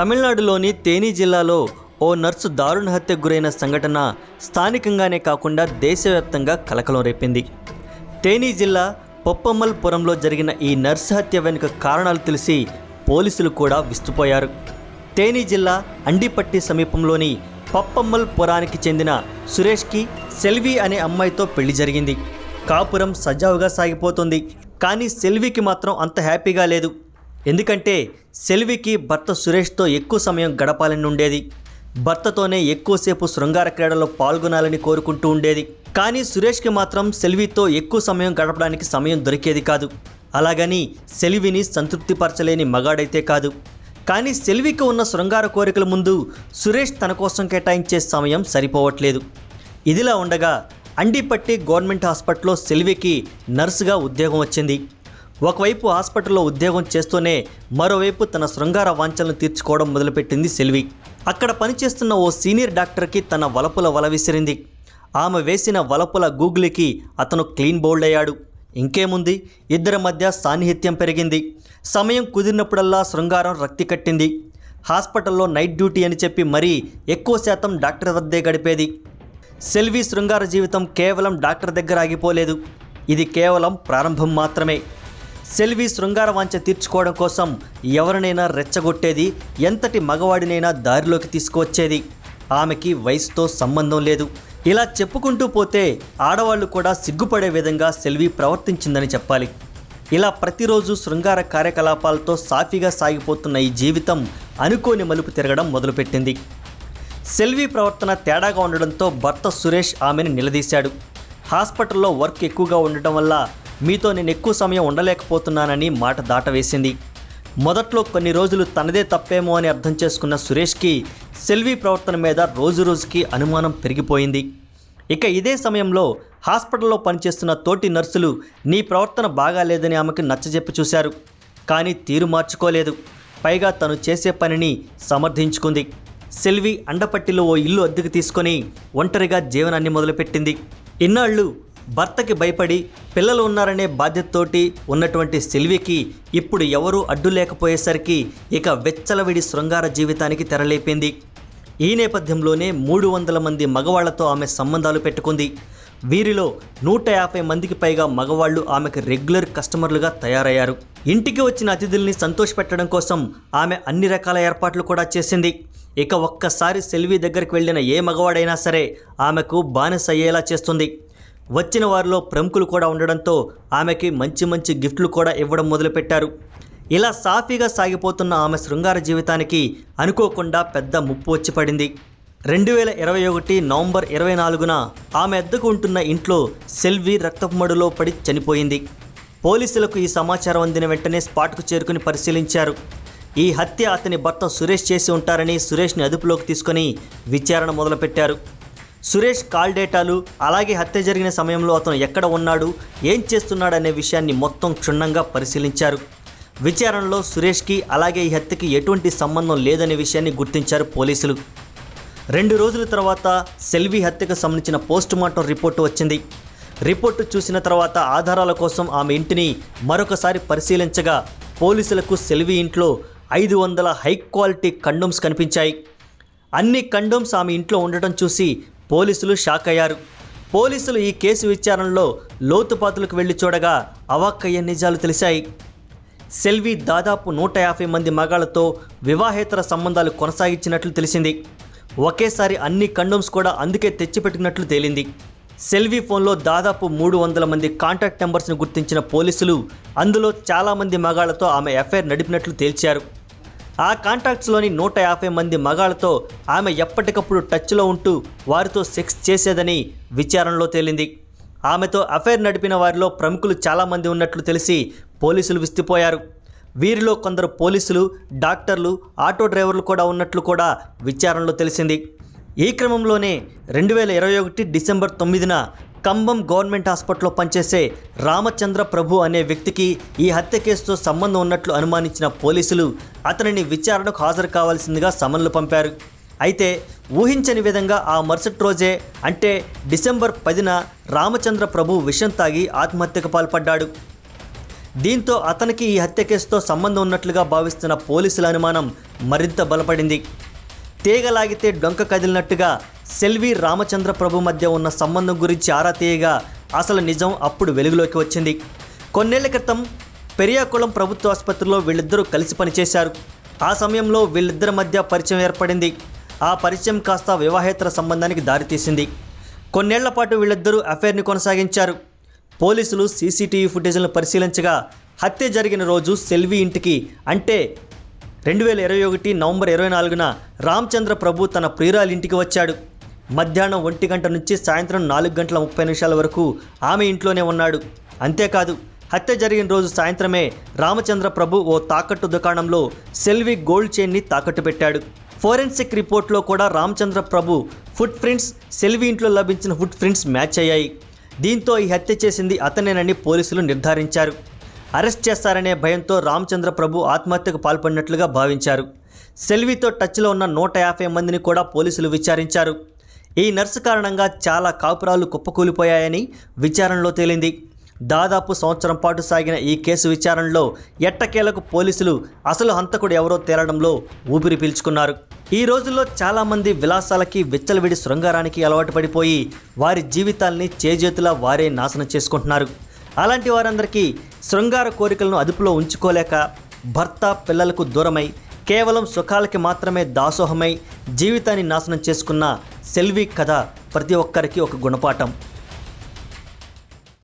తమిళనాడులోని తేని జిల్లాలో ఓ నర్సు దారుణ హత్యకు గురైన సంఘటన స్థానికంగానే కాకుండా దేశవ్యాప్తంగా కలకలం రేపింది తేని జిల్లా పొప్పమ్మల్పురంలో పురంలో జరిగిన ఈ నర్సు హత్య వెనుక కారణాలు తెలిసి పోలీసులు కూడా విస్తుపోయారు తేని జిల్లా అండిపట్టి సమీపంలోని పప్పమ్మల్ పురానికి చెందిన సురేష్కి సెల్వి అనే అమ్మాయితో పెళ్లి జరిగింది కాపురం సజావుగా సాగిపోతుంది కానీ సెల్వికి మాత్రం అంత హ్యాపీగా లేదు ఎందుకంటే సెల్వికి భర్త సురేష్తో ఎక్కువ సమయం గడపాలని ఉండేది భర్తతోనే ఎక్కువసేపు శృంగార క్రీడలో పాల్గొనాలని కోరుకుంటూ ఉండేది కానీ సురేష్కి మాత్రం సెల్వితో ఎక్కువ సమయం గడపడానికి సమయం దొరికేది కాదు అలాగని సెల్విని సంతృప్తిపరచలేని మగాడైతే కాదు కానీ సెల్వికి ఉన్న శృంగార కోరికల ముందు సురేష్ తన కోసం కేటాయించే సమయం సరిపోవట్లేదు ఇదిలా ఉండగా అండిపట్టి గవర్నమెంట్ హాస్పిటల్లో సెల్వికి నర్సుగా ఉద్యోగం వచ్చింది ఒకవైపు హాస్పిటల్లో ఉద్యోగం చేస్తూనే మరోవైపు తన శృంగార వాంఛలను తీర్చుకోవడం మొదలుపెట్టింది సెల్వి అక్కడ పనిచేస్తున్న ఓ సీనియర్ డాక్టర్కి తన వలపుల వల విసిరింది ఆమె వేసిన వలపుల గూగులికి అతను క్లీన్ బోల్డ్ అయ్యాడు ఇంకేముంది ఇద్దరి మధ్య సాన్నిహిత్యం పెరిగింది సమయం కుదిరినప్పుడల్లా శృంగారం రక్తి కట్టింది హాస్పిటల్లో నైట్ డ్యూటీ అని చెప్పి మరీ ఎక్కువ శాతం డాక్టర్ వద్దే గడిపేది సెల్వి శృంగార జీవితం కేవలం డాక్టర్ దగ్గర ఆగిపోలేదు ఇది కేవలం ప్రారంభం మాత్రమే సెల్వి శృంగార వాంచ తీర్చుకోవడం కోసం ఎవరినైనా రెచ్చగొట్టేది ఎంతటి మగవాడినైనా దారిలోకి తీసుకువచ్చేది ఆమెకి వయసుతో సంబంధం లేదు ఇలా చెప్పుకుంటూ పోతే ఆడవాళ్లు కూడా సిగ్గుపడే విధంగా సెల్వి ప్రవర్తించిందని చెప్పాలి ఇలా ప్రతిరోజు శృంగార కార్యకలాపాలతో సాఫీగా సాగిపోతున్న ఈ జీవితం అనుకోని మలుపు తిరగడం మొదలుపెట్టింది సెల్వి ప్రవర్తన తేడాగా ఉండడంతో భర్త సురేష్ ఆమెను నిలదీశాడు హాస్పిటల్లో వర్క్ ఎక్కువగా ఉండటం వల్ల మీతో నేను ఎక్కువ సమయం ఉండలేకపోతున్నానని మాట దాటవేసింది మొదట్లో కొన్ని రోజులు తనదే తప్పేమో అని అర్థం చేసుకున్న సురేష్కి సెల్వి ప్రవర్తన మీద రోజు రోజుకి అనుమానం పెరిగిపోయింది ఇక ఇదే సమయంలో హాస్పిటల్లో పనిచేస్తున్న తోటి నర్సులు నీ ప్రవర్తన బాగాలేదని ఆమెకు నచ్చజెప్పి చూశారు కానీ తీరు మార్చుకోలేదు పైగా తను చేసే పనిని సమర్థించుకుంది సెల్వి అండపట్టిలో ఓ ఇల్లు అద్దెకు తీసుకొని ఒంటరిగా జీవనాన్ని మొదలుపెట్టింది ఇన్నాళ్ళు భర్తకి భయపడి పిల్లలు ఉన్నారనే బాధ్యతతోటి ఉన్నటువంటి సెల్వికి ఇప్పుడు ఎవరూ అడ్డు లేకపోయేసరికి ఇక వెచ్చలవిడి శృంగార జీవితానికి తెరలేపింది ఈ నేపథ్యంలోనే మూడు వందల మంది మగవాళ్లతో ఆమె సంబంధాలు పెట్టుకుంది వీరిలో నూట యాభై మందికి పైగా మగవాళ్ళు ఆమెకు రెగ్యులర్ కస్టమర్లుగా తయారయ్యారు ఇంటికి వచ్చిన అతిథుల్ని సంతోషపెట్టడం కోసం ఆమె అన్ని రకాల ఏర్పాట్లు కూడా చేసింది ఇక ఒక్కసారి సెల్వి దగ్గరికి వెళ్ళిన ఏ మగవాడైనా సరే ఆమెకు బానిస అయ్యేలా చేస్తుంది వచ్చిన వారిలో ప్రముఖులు కూడా ఉండడంతో ఆమెకి మంచి మంచి గిఫ్ట్లు కూడా ఇవ్వడం మొదలుపెట్టారు ఇలా సాఫీగా సాగిపోతున్న ఆమె శృంగార జీవితానికి అనుకోకుండా పెద్ద ముప్పు వచ్చి పడింది రెండు వేల ఇరవై ఒకటి నవంబర్ ఇరవై నాలుగున ఆమె అద్దకు ఉంటున్న ఇంట్లో సెల్వి రక్తపుమడులో పడి చనిపోయింది పోలీసులకు ఈ సమాచారం అందిన వెంటనే స్పాట్కు చేరుకుని పరిశీలించారు ఈ హత్య అతని భర్త సురేష్ చేసి ఉంటారని సురేష్ని అదుపులోకి తీసుకొని విచారణ మొదలుపెట్టారు సురేష్ కాల్ డేటాలు అలాగే హత్య జరిగిన సమయంలో అతను ఎక్కడ ఉన్నాడు ఏం చేస్తున్నాడనే విషయాన్ని మొత్తం క్షుణ్ణంగా పరిశీలించారు విచారణలో సురేష్కి అలాగే ఈ హత్యకి ఎటువంటి సంబంధం లేదనే విషయాన్ని గుర్తించారు పోలీసులు రెండు రోజుల తర్వాత సెల్వి హత్యకు సంబంధించిన పోస్ట్ మార్టం రిపోర్టు వచ్చింది రిపోర్టు చూసిన తర్వాత ఆధారాల కోసం ఆమె ఇంటిని మరొకసారి పరిశీలించగా పోలీసులకు సెల్వి ఇంట్లో ఐదు వందల హై క్వాలిటీ కండోమ్స్ కనిపించాయి అన్ని కండోమ్స్ ఆమె ఇంట్లో ఉండటం చూసి పోలీసులు షాక్ అయ్యారు పోలీసులు ఈ కేసు విచారణలో లోతుపాతులకు వెళ్లి చూడగా అవాక్కయ్య నిజాలు తెలిశాయి సెల్వి దాదాపు నూట యాభై మంది మగాళ్లతో వివాహేతర సంబంధాలు కొనసాగించినట్లు తెలిసింది ఒకేసారి అన్ని కండోమ్స్ కూడా అందుకే తెచ్చిపెట్టినట్లు తేలింది సెల్వి ఫోన్లో దాదాపు మూడు వందల మంది కాంటాక్ట్ నెంబర్స్ను గుర్తించిన పోలీసులు అందులో చాలామంది మగాళ్లతో ఆమె ఎఫ్ఐఆర్ నడిపినట్లు తేల్చారు ఆ కాంటాక్ట్స్లోని నూట యాభై మంది మగాళ్లతో ఆమె ఎప్పటికప్పుడు టచ్లో ఉంటూ వారితో సెక్స్ చేసేదని విచారణలో తేలింది ఆమెతో అఫైర్ నడిపిన వారిలో ప్రముఖులు చాలామంది ఉన్నట్లు తెలిసి పోలీసులు విస్తుపోయారు వీరిలో కొందరు పోలీసులు డాక్టర్లు ఆటో డ్రైవర్లు కూడా ఉన్నట్లు కూడా విచారణలో తెలిసింది ఈ క్రమంలోనే రెండు వేల ఇరవై ఒకటి డిసెంబర్ తొమ్మిదిన ఖమ్మం గవర్నమెంట్ హాస్పిటల్లో పనిచేసే రామచంద్ర ప్రభు అనే వ్యక్తికి ఈ హత్య కేసుతో సంబంధం ఉన్నట్లు అనుమానించిన పోలీసులు అతనిని విచారణకు హాజరు కావాల్సిందిగా సమన్లు పంపారు అయితే ఊహించని విధంగా ఆ మరుసటి రోజే అంటే డిసెంబర్ పదిన రామచంద్ర ప్రభు విషం తాగి ఆత్మహత్యకు పాల్పడ్డాడు దీంతో అతనికి ఈ హత్య కేసుతో సంబంధం ఉన్నట్లుగా భావిస్తున్న పోలీసుల అనుమానం మరింత బలపడింది తీగలాగితే డొంక కదిలినట్టుగా సెల్వి రామచంద్ర ప్రభు మధ్య ఉన్న సంబంధం గురించి ఆరా తీయగా అసలు నిజం అప్పుడు వెలుగులోకి వచ్చింది కొన్నేళ్ల క్రితం పెరియాకుళం ప్రభుత్వ ఆసుపత్రిలో వీళ్ళిద్దరూ కలిసి పనిచేశారు ఆ సమయంలో వీళ్ళిద్దరి మధ్య పరిచయం ఏర్పడింది ఆ పరిచయం కాస్త వివాహేతర సంబంధానికి దారితీసింది కొన్నేళ్ల పాటు వీళ్ళిద్దరూ అఫైర్ని కొనసాగించారు పోలీసులు సీసీటీవీ ఫుటేజ్లను పరిశీలించగా హత్య జరిగిన రోజు సెల్వి ఇంటికి అంటే రెండు వేల ఇరవై ఒకటి నవంబర్ ఇరవై నాలుగున రామచంద్ర ప్రభు తన ప్రియురాలి ఇంటికి వచ్చాడు మధ్యాహ్నం ఒంటి గంట నుంచి సాయంత్రం నాలుగు గంటల ముప్పై నిమిషాల వరకు ఆమె ఇంట్లోనే ఉన్నాడు అంతేకాదు హత్య జరిగిన రోజు సాయంత్రమే రామచంద్ర ప్రభు ఓ తాకట్టు దుకాణంలో సెల్వి గోల్డ్ చైన్ని తాకట్టు పెట్టాడు ఫోరెన్సిక్ రిపోర్ట్లో కూడా రామచంద్ర ప్రభు ఫుట్ ప్రింట్స్ సెల్వి ఇంట్లో లభించిన ఫుట్ ప్రింట్స్ మ్యాచ్ అయ్యాయి దీంతో ఈ హత్య చేసింది అతనేనని పోలీసులు నిర్ధారించారు అరెస్ట్ చేస్తారనే భయంతో రామచంద్ర ప్రభు ఆత్మహత్యకు పాల్పడినట్లుగా భావించారు సెల్వీతో టచ్లో ఉన్న నూట యాభై మందిని కూడా పోలీసులు విచారించారు ఈ నర్సు కారణంగా చాలా కాపురాలు కుప్పకూలిపోయాయని విచారణలో తేలింది దాదాపు సంవత్సరం పాటు సాగిన ఈ కేసు విచారణలో ఎట్టకేలకు పోలీసులు అసలు హంతకుడు ఎవరో తేలడంలో ఊపిరి పీల్చుకున్నారు ఈ రోజుల్లో చాలామంది విలాసాలకి విచ్చలవిడి శృంగారానికి అలవాటు పడిపోయి వారి జీవితాల్ని చేజేతులా వారే నాశనం చేసుకుంటున్నారు అలాంటి వారందరికీ శృంగార కోరికలను అదుపులో ఉంచుకోలేక భర్త పిల్లలకు దూరమై కేవలం సుఖాలకి మాత్రమే దాసోహమై జీవితాన్ని నాశనం చేసుకున్న సెల్వి కథ ప్రతి ఒక్కరికి ఒక గుణపాఠం